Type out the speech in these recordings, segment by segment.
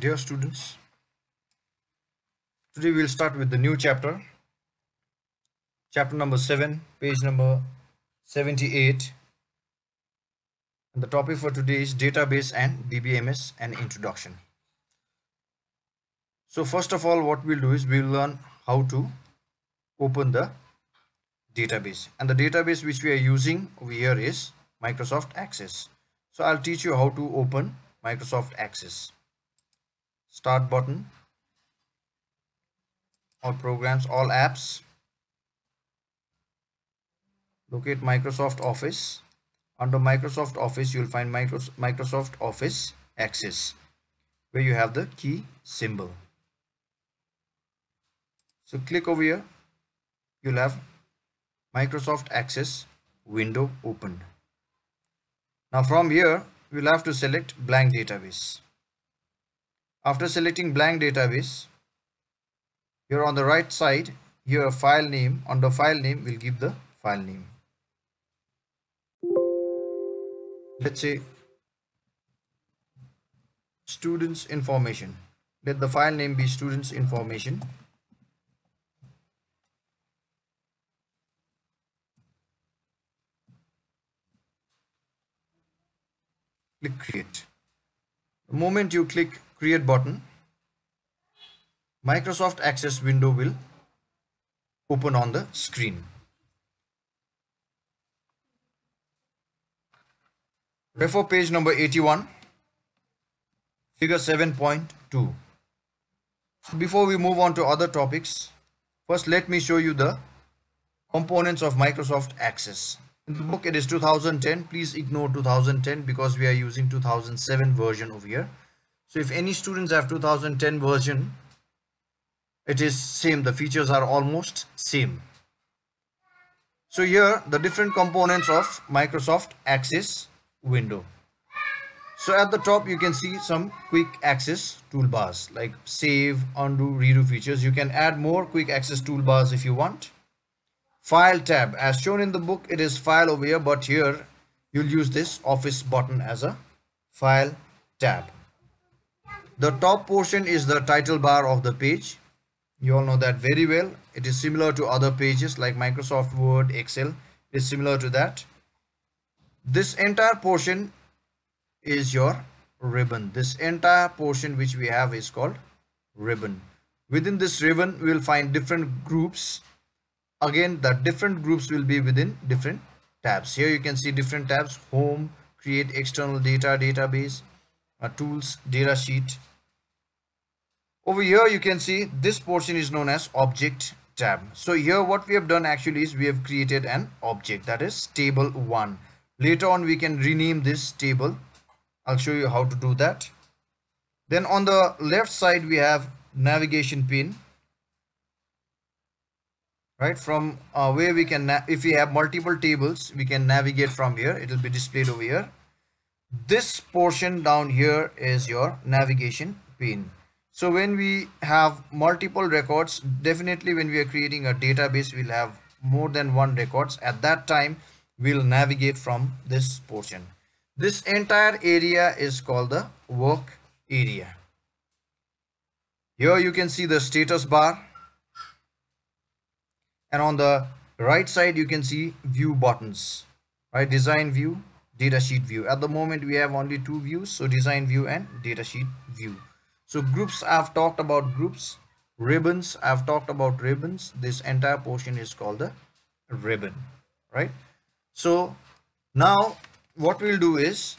Dear students, today we will start with the new chapter, chapter number 7, page number 78. And the topic for today is database and DBMS and introduction. So first of all, what we'll do is we'll learn how to open the database. And the database which we are using over here is Microsoft Access. So I'll teach you how to open Microsoft Access start button all programs all apps locate Microsoft Office under Microsoft Office you'll find Microsoft Office access where you have the key symbol so click over here you'll have Microsoft Access window open now from here we'll have to select blank database after selecting blank database, here on the right side, here file name, under file name, will give the file name. Let's say students information. Let the file name be students information. Click create. The moment you click create button Microsoft Access window will open on the screen. Refer page number 81, figure 7.2. Before we move on to other topics, first let me show you the components of Microsoft Access. In the book it is 2010, please ignore 2010 because we are using 2007 version over here. So if any students have 2010 version, it is same. The features are almost same. So here the different components of Microsoft Access window. So at the top you can see some quick access toolbars like save, undo, redo features. You can add more quick access toolbars if you want. File tab as shown in the book it is file over here but here you'll use this office button as a file tab. The top portion is the title bar of the page. You all know that very well. It is similar to other pages like Microsoft Word, Excel. is similar to that. This entire portion is your ribbon. This entire portion which we have is called ribbon. Within this ribbon, we will find different groups. Again, the different groups will be within different tabs. Here you can see different tabs, home, create external data database, uh, tools data sheet over here you can see this portion is known as object tab so here what we have done actually is we have created an object that is table 1 later on we can rename this table i'll show you how to do that then on the left side we have navigation pin right from uh, where we can if we have multiple tables we can navigate from here it will be displayed over here this portion down here is your navigation pane so when we have multiple records definitely when we are creating a database we'll have more than one records at that time we'll navigate from this portion this entire area is called the work area here you can see the status bar and on the right side you can see view buttons right design view Data sheet view at the moment we have only two views so design view and data sheet view so groups i've talked about groups ribbons i've talked about ribbons this entire portion is called the ribbon right so now what we'll do is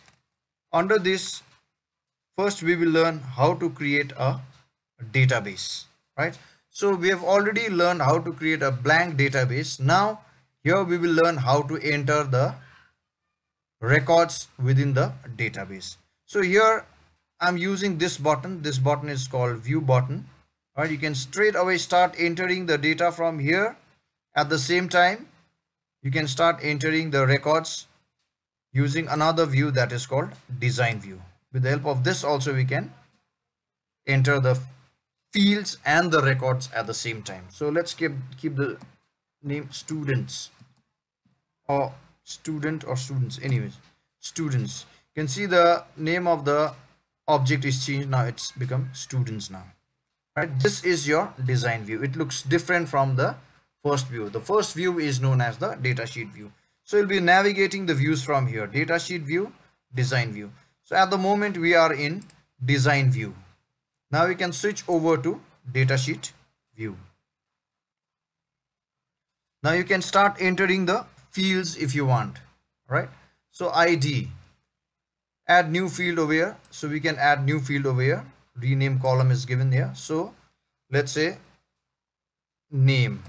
under this first we will learn how to create a database right so we have already learned how to create a blank database now here we will learn how to enter the records within the database. So here I'm using this button. This button is called view button. All right, you can straight away start entering the data from here. At the same time, you can start entering the records using another view that is called design view. With the help of this also we can enter the fields and the records at the same time. So let's keep, keep the name students or oh, student or students anyways students you can see the name of the object is changed now it's become students now right this is your design view it looks different from the first view the first view is known as the datasheet view so you'll be navigating the views from here datasheet view design view so at the moment we are in design view now we can switch over to datasheet view now you can start entering the fields if you want right so id add new field over here so we can add new field over here rename column is given here so let's say name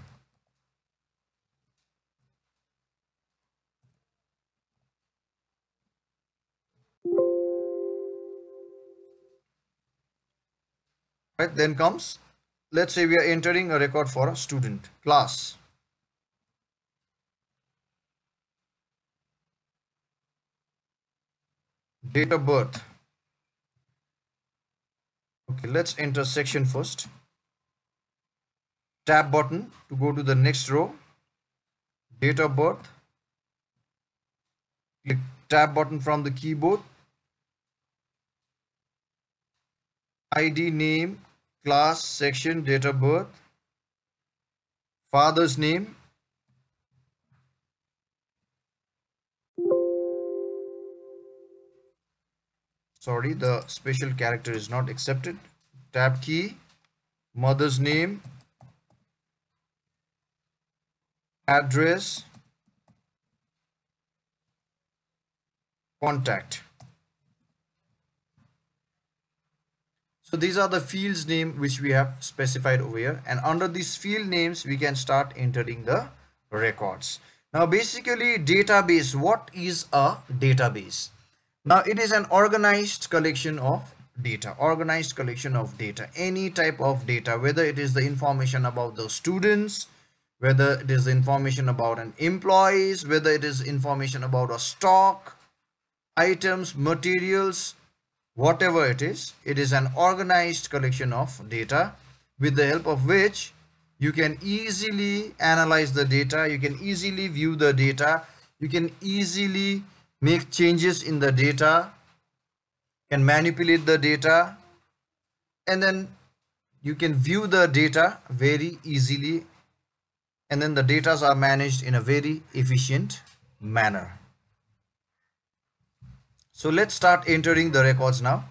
right then comes let's say we are entering a record for a student class date of birth okay let's enter section first tab button to go to the next row date of birth click tab button from the keyboard id name class section date of birth father's name sorry the special character is not accepted tab key mother's name address contact so these are the fields name which we have specified over here and under these field names we can start entering the records now basically database what is a database now it is an organized collection of data organized collection of data any type of data whether it is the information about the students whether it is information about an employees whether it is information about a stock items materials whatever it is it is an organized collection of data with the help of which you can easily analyze the data you can easily view the data you can easily make changes in the data, can manipulate the data, and then you can view the data very easily and then the data are managed in a very efficient manner. So let's start entering the records now.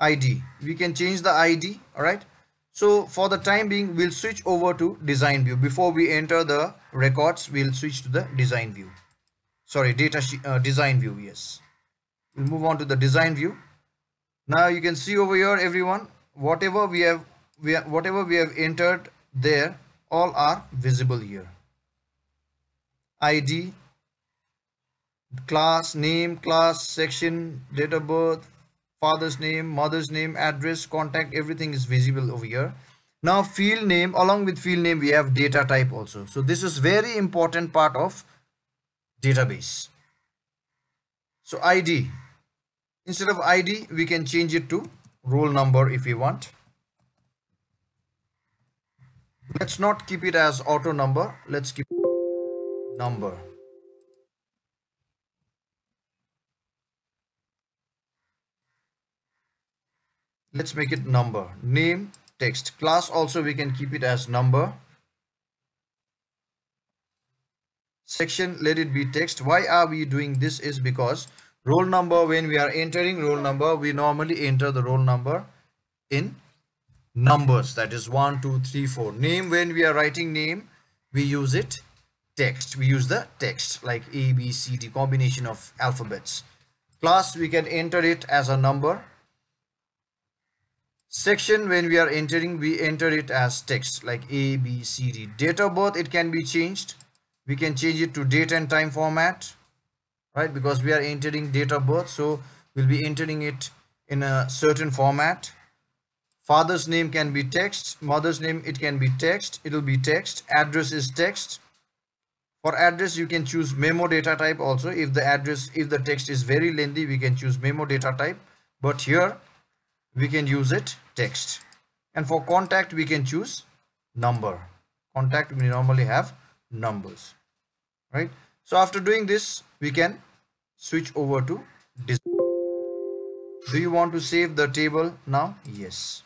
ID, we can change the ID, alright. So for the time being, we'll switch over to design view. Before we enter the records, we'll switch to the design view sorry data uh, design view yes we'll move on to the design view now you can see over here everyone whatever we have we have, whatever we have entered there all are visible here id class name class section date of birth father's name mother's name address contact everything is visible over here now field name along with field name we have data type also so this is very important part of database so id instead of id we can change it to roll number if we want let's not keep it as auto number let's keep number let's make it number name text class also we can keep it as number section let it be text why are we doing this is because roll number when we are entering roll number we normally enter the roll number in numbers that is one two three four name when we are writing name we use it text we use the text like a b c d combination of alphabets class we can enter it as a number section when we are entering we enter it as text like a b c d date of birth it can be changed we can change it to date and time format right because we are entering date of birth so we'll be entering it in a certain format father's name can be text mother's name it can be text it'll be text address is text for address you can choose memo data type also if the address if the text is very lengthy we can choose memo data type but here we can use it text and for contact we can choose number contact we normally have numbers right so after doing this we can switch over to do you want to save the table now yes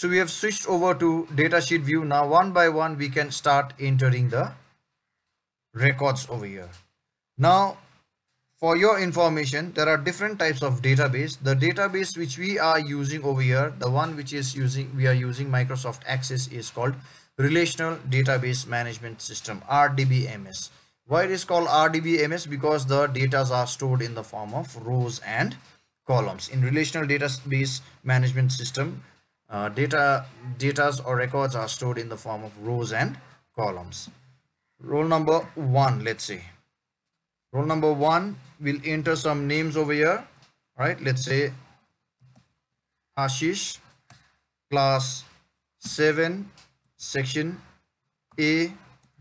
so we have switched over to datasheet view now one by one we can start entering the records over here now for your information there are different types of database the database which we are using over here the one which is using we are using microsoft access is called relational database management system rdbms why it is called rdbms because the data are stored in the form of rows and columns in relational database management system uh, data datas or records are stored in the form of rows and columns Rule number one let's say Rule number one will enter some names over here Right. right let's say ashish class 7 section a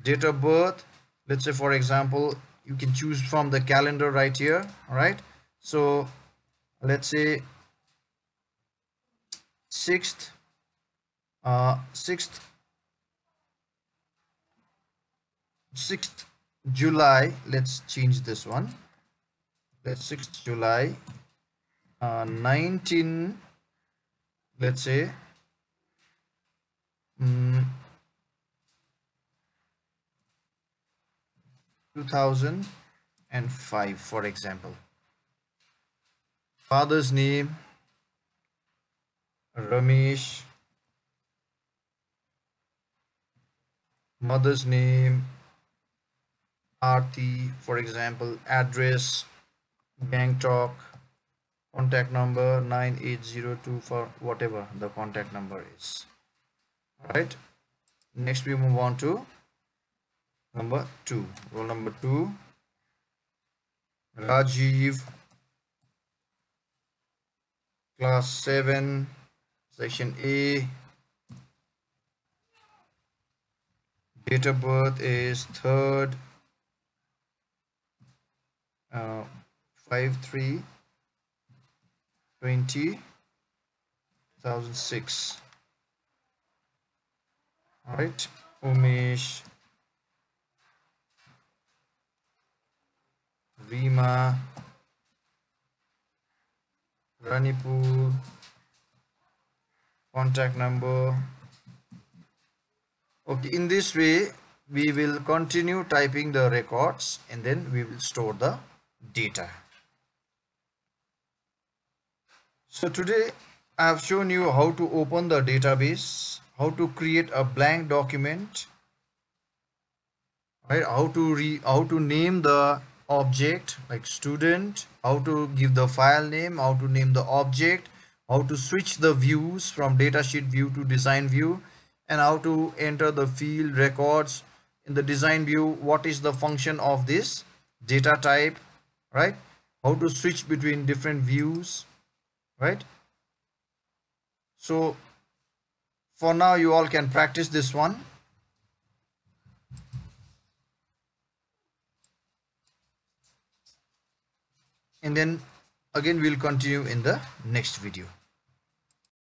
date of birth let's say for example you can choose from the calendar right here all right so let's say 6th uh 6th 6th July let's change this one let's 6th July uh, 19 let's say Mm. 2005 for example father's name Ramesh mother's name Arti for example address Bangkok contact number 9802 for whatever the contact number is right next we move on to number two Rule number two Rajiv class 7 section A date of birth is 3rd uh, 5 3 20 2006 right umesh Rima, Ranipur, contact number. Okay, in this way, we will continue typing the records and then we will store the data. So today, I have shown you how to open the database how to create a blank document right how to re how to name the object like student how to give the file name how to name the object how to switch the views from datasheet view to design view and how to enter the field records in the design view what is the function of this data type right how to switch between different views right so for now you all can practice this one and then again we'll continue in the next video